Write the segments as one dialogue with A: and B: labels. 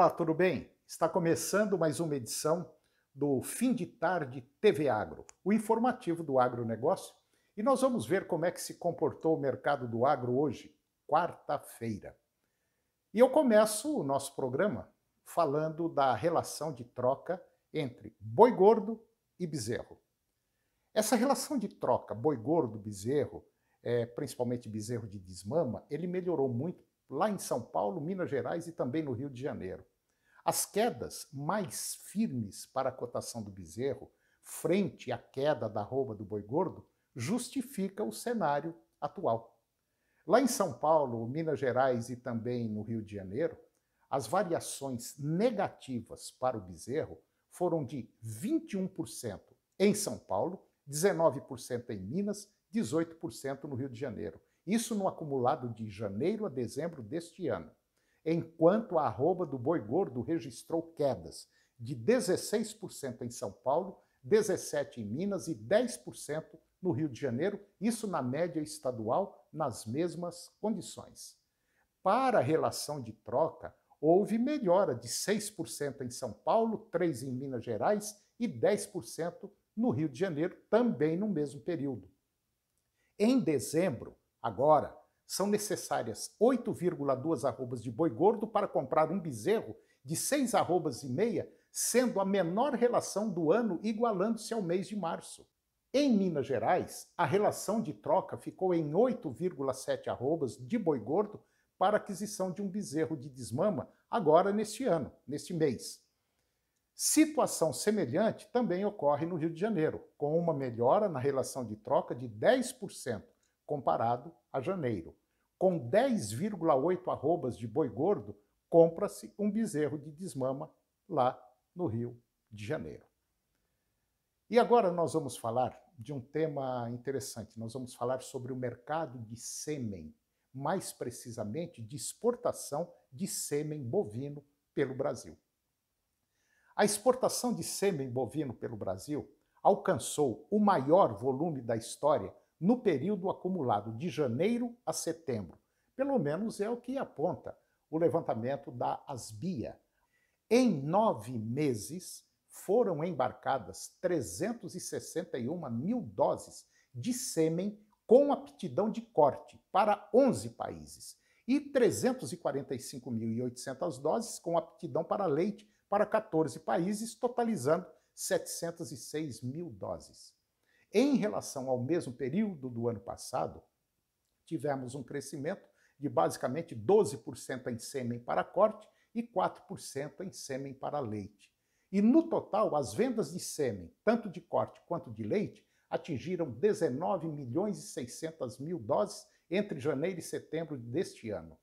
A: Olá, tudo bem? Está começando mais uma edição do Fim de Tarde TV Agro, o informativo do agronegócio, e nós vamos ver como é que se comportou o mercado do agro hoje, quarta-feira. E eu começo o nosso programa falando da relação de troca entre boi gordo e bezerro. Essa relação de troca boi gordo-bezerro, é, principalmente bezerro de desmama, ele melhorou muito lá em São Paulo, Minas Gerais e também no Rio de Janeiro. As quedas mais firmes para a cotação do bezerro, frente à queda da arroba do boi gordo, justifica o cenário atual. Lá em São Paulo, Minas Gerais e também no Rio de Janeiro, as variações negativas para o bezerro foram de 21% em São Paulo, 19% em Minas, 18% no Rio de Janeiro. Isso no acumulado de janeiro a dezembro deste ano enquanto a arroba do boi gordo registrou quedas de 16% em São Paulo, 17% em Minas e 10% no Rio de Janeiro, isso na média estadual, nas mesmas condições. Para a relação de troca, houve melhora de 6% em São Paulo, 3% em Minas Gerais e 10% no Rio de Janeiro, também no mesmo período. Em dezembro, agora, são necessárias 8,2 arrobas de boi gordo para comprar um bezerro de 6 arrobas e meia, sendo a menor relação do ano igualando-se ao mês de março. Em Minas Gerais, a relação de troca ficou em 8,7 arrobas de boi gordo para aquisição de um bezerro de desmama agora neste ano, neste mês. Situação semelhante também ocorre no Rio de Janeiro, com uma melhora na relação de troca de 10% comparado a janeiro. Com 10,8 arrobas de boi gordo, compra-se um bezerro de desmama lá no Rio de Janeiro. E agora nós vamos falar de um tema interessante. Nós vamos falar sobre o mercado de sêmen, mais precisamente de exportação de sêmen bovino pelo Brasil. A exportação de sêmen bovino pelo Brasil alcançou o maior volume da história no período acumulado de janeiro a setembro. Pelo menos é o que aponta o levantamento da ASBIA. Em nove meses, foram embarcadas 361 mil doses de sêmen com aptidão de corte para 11 países e 345.800 doses com aptidão para leite para 14 países, totalizando 706 mil doses. Em relação ao mesmo período do ano passado, tivemos um crescimento de basicamente 12% em sêmen para corte e 4% em sêmen para leite. E no total, as vendas de sêmen, tanto de corte quanto de leite, atingiram 19 milhões e 600 mil doses entre janeiro e setembro deste ano.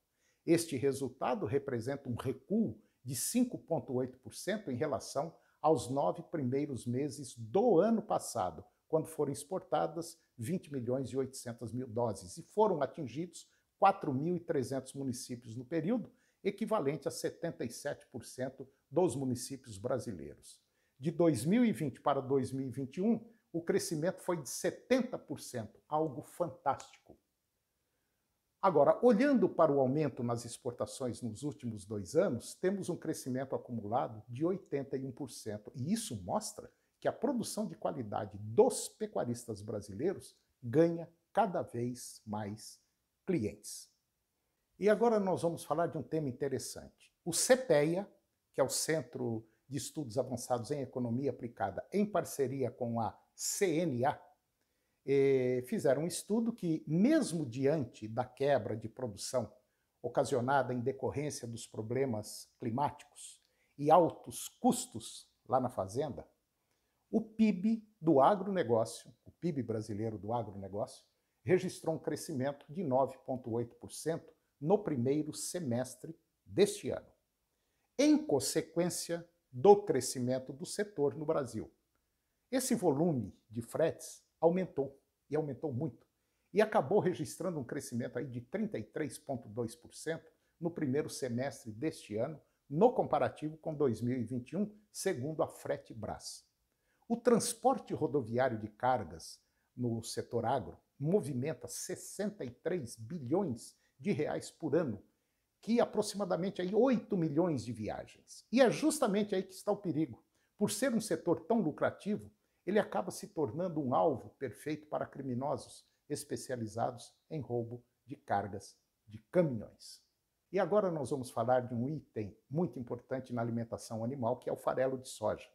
A: Este resultado representa um recuo de 5,8% em relação aos nove primeiros meses do ano passado, quando foram exportadas 20 milhões e 800 mil doses, e foram atingidos 4.300 municípios no período, equivalente a 77% dos municípios brasileiros. De 2020 para 2021, o crescimento foi de 70%, algo fantástico. Agora, olhando para o aumento nas exportações nos últimos dois anos, temos um crescimento acumulado de 81%, e isso mostra que a produção de qualidade dos pecuaristas brasileiros ganha cada vez mais clientes. E agora nós vamos falar de um tema interessante. O CPEA, que é o Centro de Estudos Avançados em Economia Aplicada, em parceria com a CNA, eh, fizeram um estudo que, mesmo diante da quebra de produção ocasionada em decorrência dos problemas climáticos e altos custos lá na fazenda, o PIB do agronegócio, o PIB brasileiro do agronegócio, registrou um crescimento de 9,8% no primeiro semestre deste ano, em consequência do crescimento do setor no Brasil. Esse volume de fretes aumentou e aumentou muito e acabou registrando um crescimento aí de 33,2% no primeiro semestre deste ano, no comparativo com 2021, segundo a Frete Brás. O transporte rodoviário de cargas no setor agro movimenta 63 bilhões de reais por ano, que aproximadamente aí 8 milhões de viagens. E é justamente aí que está o perigo. Por ser um setor tão lucrativo, ele acaba se tornando um alvo perfeito para criminosos especializados em roubo de cargas de caminhões. E agora nós vamos falar de um item muito importante na alimentação animal, que é o farelo de soja.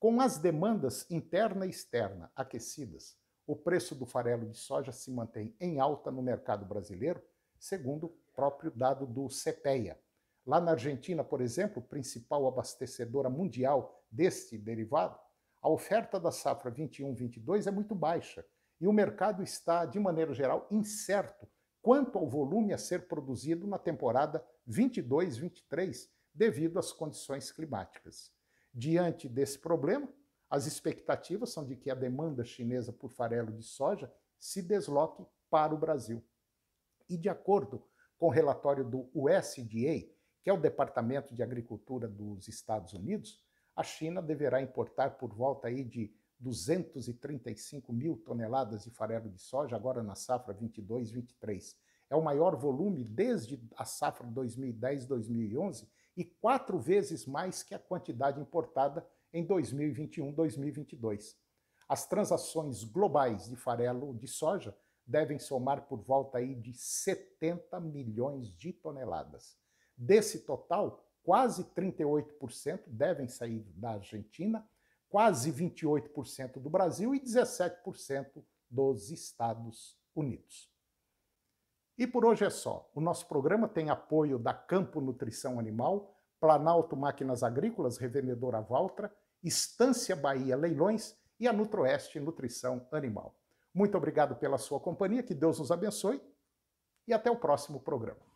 A: Com as demandas interna e externa aquecidas, o preço do farelo de soja se mantém em alta no mercado brasileiro, segundo o próprio dado do CPEA. Lá na Argentina, por exemplo, principal abastecedora mundial deste derivado, a oferta da safra 21-22 é muito baixa e o mercado está, de maneira geral, incerto quanto ao volume a ser produzido na temporada 22-23, devido às condições climáticas. Diante desse problema, as expectativas são de que a demanda chinesa por farelo de soja se desloque para o Brasil. E de acordo com o relatório do USDA, que é o Departamento de Agricultura dos Estados Unidos, a China deverá importar por volta aí de 235 mil toneladas de farelo de soja agora na safra 22-23. É o maior volume desde a safra 2010-2011 e quatro vezes mais que a quantidade importada em 2021-2022. As transações globais de farelo de soja devem somar por volta aí de 70 milhões de toneladas. Desse total, quase 38% devem sair da Argentina, quase 28% do Brasil e 17% dos Estados Unidos. E por hoje é só. O nosso programa tem apoio da Campo Nutrição Animal, Planalto Máquinas Agrícolas, Revendedora Valtra, Estância Bahia Leilões e a Nutroeste Nutrição Animal. Muito obrigado pela sua companhia, que Deus nos abençoe e até o próximo programa.